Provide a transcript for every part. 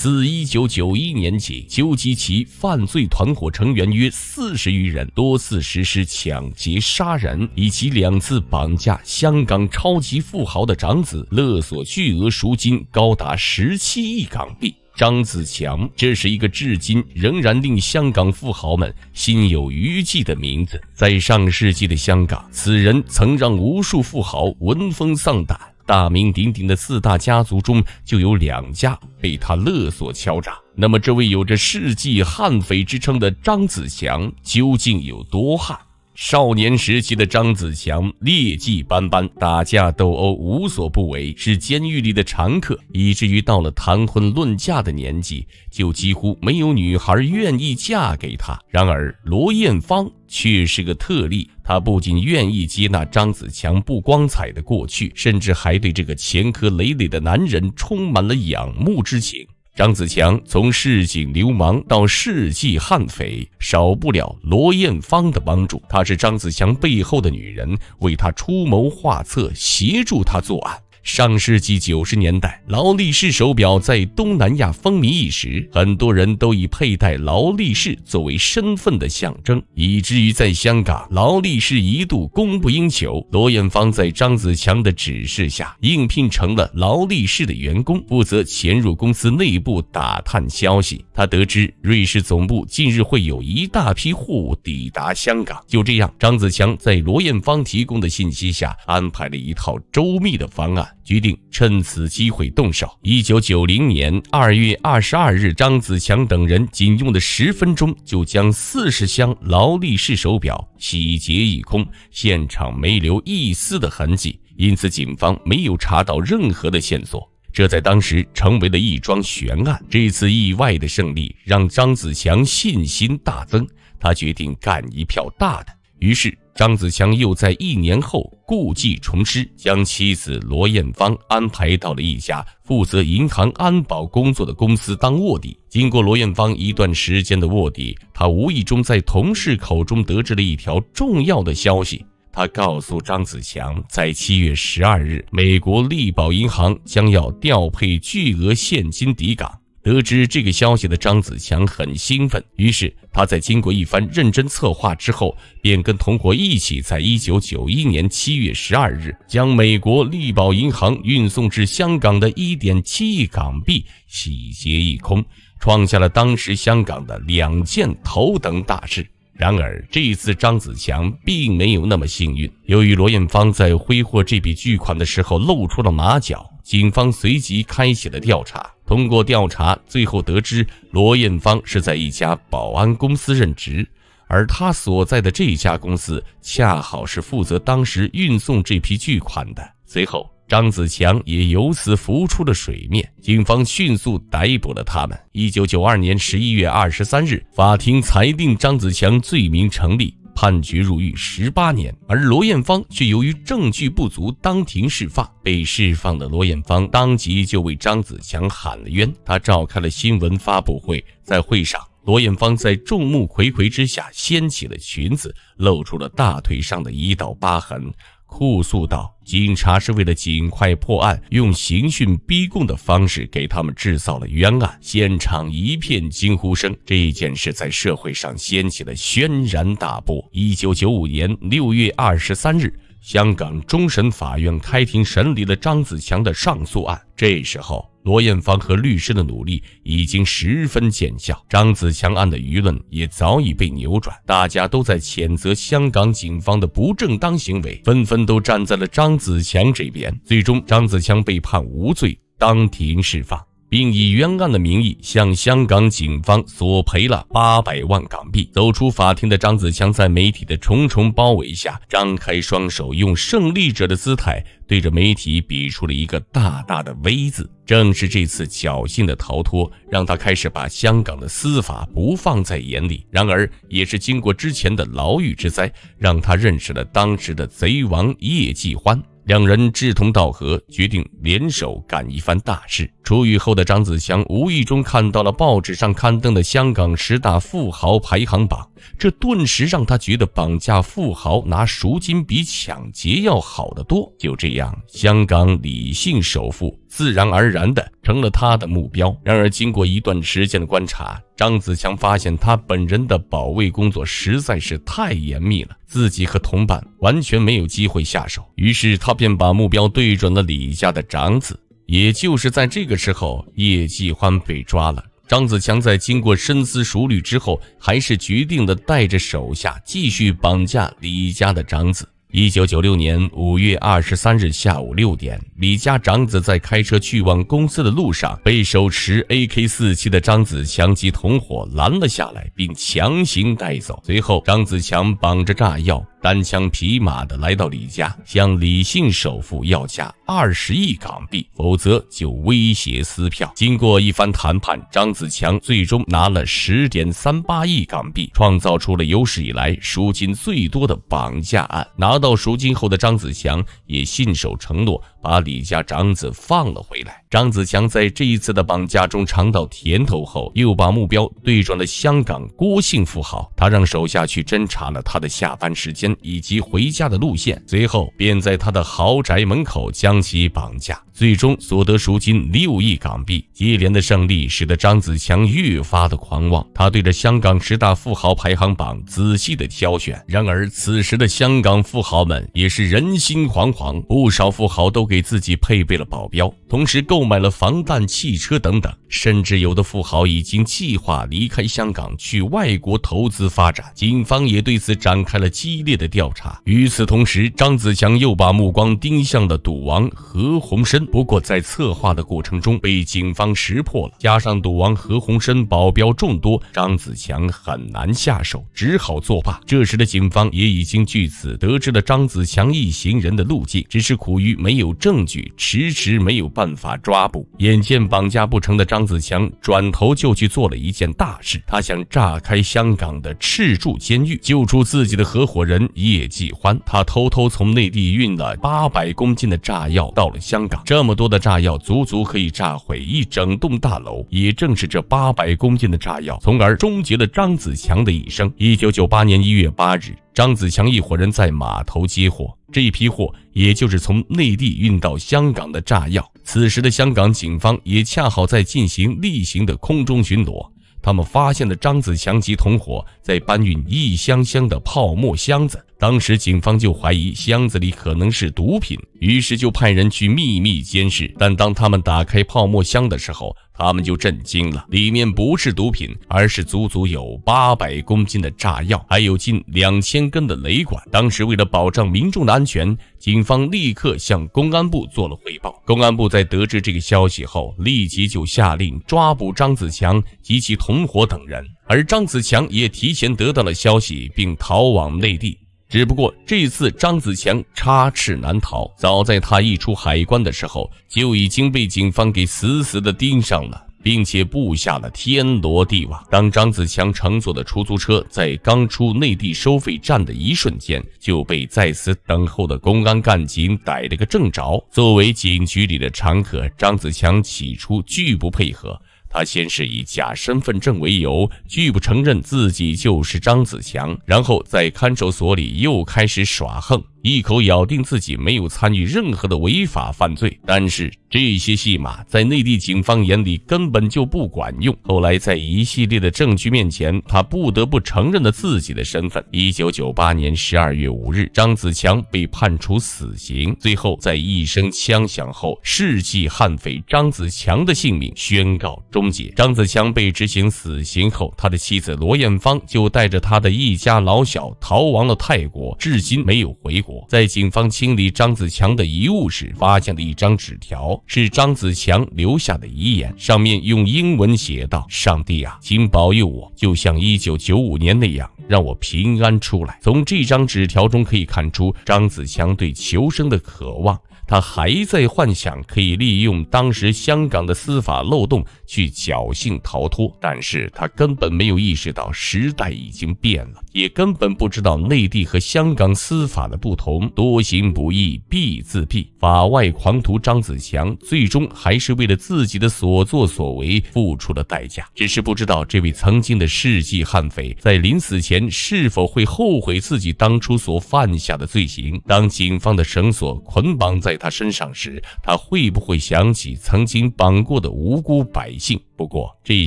自1991年起，纠集其犯罪团伙成员约四十余人，多次实施抢劫、杀人，以及两次绑架香港超级富豪的长子，勒索巨额赎金，高达十七亿港币。张子强，这是一个至今仍然令香港富豪们心有余悸的名字。在上世纪的香港，此人曾让无数富豪闻风丧胆。大名鼎鼎的四大家族中，就有两家被他勒索敲诈。那么，这位有着“世纪悍匪”之称的张子强，究竟有多悍？少年时期的张子强劣迹斑斑，打架斗殴无所不为，是监狱里的常客，以至于到了谈婚论嫁的年纪，就几乎没有女孩愿意嫁给他。然而，罗艳芳却是个特例，她不仅愿意接纳张子强不光彩的过去，甚至还对这个前科累累的男人充满了仰慕之情。张子强从市井流氓到世纪悍匪，少不了罗艳芳的帮助。她是张子强背后的女人，为他出谋划策，协助他作案。上世纪九十年代，劳力士手表在东南亚风靡一时，很多人都以佩戴劳力士作为身份的象征，以至于在香港，劳力士一度供不应求。罗艳芳在张子强的指示下，应聘成了劳力士的员工，负责潜入公司内部打探消息。他得知瑞士总部近日会有一大批货物抵达香港，就这样，张子强在罗艳芳提供的信息下，安排了一套周密的方案。决定趁此机会动手。一九九零年二月二十二日，张子强等人仅用的十分钟就将四十箱劳力士手表洗劫一空，现场没留一丝的痕迹，因此警方没有查到任何的线索，这在当时成为了一桩悬案。这次意外的胜利让张子强信心大增，他决定干一票大的，于是。张子强又在一年后故技重施，将妻子罗艳芳安排到了一家负责银行安保工作的公司当卧底。经过罗艳芳一段时间的卧底，他无意中在同事口中得知了一条重要的消息。他告诉张子强，在七月十二日，美国力宝银行将要调配巨额现金抵港。得知这个消息的张子强很兴奋，于是他在经过一番认真策划之后，便跟同伙一起，在一九九一年七月十二日，将美国利宝银行运送至香港的一点七亿港币洗劫一空，创下了当时香港的两件头等大事。然而，这一次张子强并没有那么幸运，由于罗艳芳在挥霍这笔巨款的时候露出了马脚，警方随即开启了调查。通过调查，最后得知罗艳芳是在一家保安公司任职，而他所在的这家公司恰好是负责当时运送这批巨款的。随后，张子强也由此浮出了水面，警方迅速逮捕了他们。一九九二年十一月二十三日，法庭裁定张子强罪名成立。判决入狱十八年，而罗艳芳却由于证据不足当庭释放。被释放的罗艳芳当即就为张子强喊了冤，他召开了新闻发布会，在会上，罗艳芳在众目睽睽之下掀起了裙子，露出了大腿上的一道疤痕。哭诉道：“警察是为了尽快破案，用刑讯逼供的方式给他们制造了冤案。”现场一片惊呼声。这件事在社会上掀起了轩然大波。一九九五年六月二十三日，香港终审法院开庭审理了张子强的上诉案。这时候。罗艳芳和律师的努力已经十分见效，张子强案的舆论也早已被扭转，大家都在谴责香港警方的不正当行为，纷纷都站在了张子强这边，最终张子强被判无罪，当庭释放。并以冤案的名义向香港警方索赔了八百万港币。走出法庭的张子强，在媒体的重重包围下，张开双手，用胜利者的姿态对着媒体比出了一个大大的 “V” 字。正是这次侥幸的逃脱，让他开始把香港的司法不放在眼里。然而，也是经过之前的牢狱之灾，让他认识了当时的贼王叶继欢。两人志同道合，决定联手干一番大事。出狱后的张子强无意中看到了报纸上刊登的香港十大富豪排行榜。这顿时让他觉得绑架富豪拿赎金比抢劫要好得多。就这样，香港李姓首富自然而然的成了他的目标。然而，经过一段时间的观察，张子强发现他本人的保卫工作实在是太严密了，自己和同伴完全没有机会下手。于是，他便把目标对准了李家的长子。也就是在这个时候，叶继欢被抓了。张子强在经过深思熟虑之后，还是决定的带着手下继续绑架李家的长子。一九九六年五月二十三日下午六点，李家长子在开车去往公司的路上，被手持 AK 四七的张子强及同伙拦了下来，并强行带走。随后，张子强绑着炸药。单枪匹马的来到李家，向李姓首富要价二十亿港币，否则就威胁撕票。经过一番谈判，张子强最终拿了十点三八亿港币，创造出了有史以来赎金最多的绑架案。拿到赎金后的张子强也信守承诺，把李家长子放了回来。张子强在这一次的绑架中尝到甜头后，又把目标对准了香港郭姓富豪。他让手下去侦查了他的下班时间。以及回家的路线，随后便在他的豪宅门口将其绑架。最终所得赎金六亿港币。接连的胜利使得张子强越发的狂妄，他对着香港十大富豪排行榜仔细的挑选。然而此时的香港富豪们也是人心惶惶，不少富豪都给自己配备了保镖，同时购买了防弹汽车等等，甚至有的富豪已经计划离开香港去外国投资发展。警方也对此展开了激烈的调查。与此同时，张子强又把目光盯向了赌王何鸿燊。不过在策划的过程中被警方识破了，加上赌王何鸿燊保镖众多，张子强很难下手，只好作罢。这时的警方也已经据此得知了张子强一行人的路径，只是苦于没有证据，迟迟没有办法抓捕。眼见绑架不成的张子强，转头就去做了一件大事，他想炸开香港的赤柱监狱，救出自己的合伙人叶继欢。他偷偷从内地运了八百公斤的炸药到了香港。这那么多的炸药，足足可以炸毁一整栋大楼。也正是这八百公斤的炸药，从而终结了张子强的一生。一九九八年一月八日，张子强一伙人在码头接货，这批货也就是从内地运到香港的炸药。此时的香港警方也恰好在进行例行的空中巡逻，他们发现了张子强及同伙在搬运一箱箱的泡沫箱子。当时警方就怀疑箱子里可能是毒品，于是就派人去秘密监视。但当他们打开泡沫箱的时候，他们就震惊了：里面不是毒品，而是足足有八百公斤的炸药，还有近两千根的雷管。当时为了保障民众的安全，警方立刻向公安部做了汇报。公安部在得知这个消息后，立即就下令抓捕张子强及其同伙等人。而张子强也提前得到了消息，并逃往内地。只不过这次张子强插翅难逃。早在他一出海关的时候，就已经被警方给死死的盯上了，并且布下了天罗地网。当张子强乘坐的出租车在刚出内地收费站的一瞬间，就被在此等候的公安干警逮了个正着。作为警局里的常客，张子强起初拒不配合。他先是以假身份证为由，拒不承认自己就是张子强，然后在看守所里又开始耍横。一口咬定自己没有参与任何的违法犯罪，但是这些戏码在内地警方眼里根本就不管用。后来在一系列的证据面前，他不得不承认了自己的身份。一九九八年十二月五日，张子强被判处死刑。最后，在一声枪响后，世纪悍匪张子强的性命宣告终结。张子强被执行死刑后，他的妻子罗艳芳就带着他的一家老小逃亡了泰国，至今没有回在警方清理张子强的遗物时，发现了一张纸条，是张子强留下的遗言。上面用英文写道：“上帝啊，请保佑我，就像1995年那样，让我平安出来。”从这张纸条中可以看出，张子强对求生的渴望。他还在幻想可以利用当时香港的司法漏洞去侥幸逃脱，但是他根本没有意识到时代已经变了，也根本不知道内地和香港司法的不同。多行不义必自毙，法外狂徒张子强最终还是为了自己的所作所为付出了代价。只是不知道这位曾经的世纪悍匪在临死前是否会后悔自己当初所犯下的罪行。当警方的绳索捆绑在。他身上时，他会不会想起曾经绑过的无辜百姓？不过这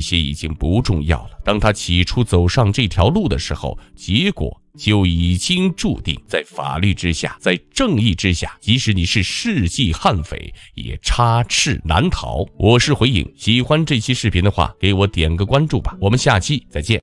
些已经不重要了。当他起初走上这条路的时候，结果就已经注定。在法律之下，在正义之下，即使你是世纪悍匪，也插翅难逃。我是回影，喜欢这期视频的话，给我点个关注吧。我们下期再见。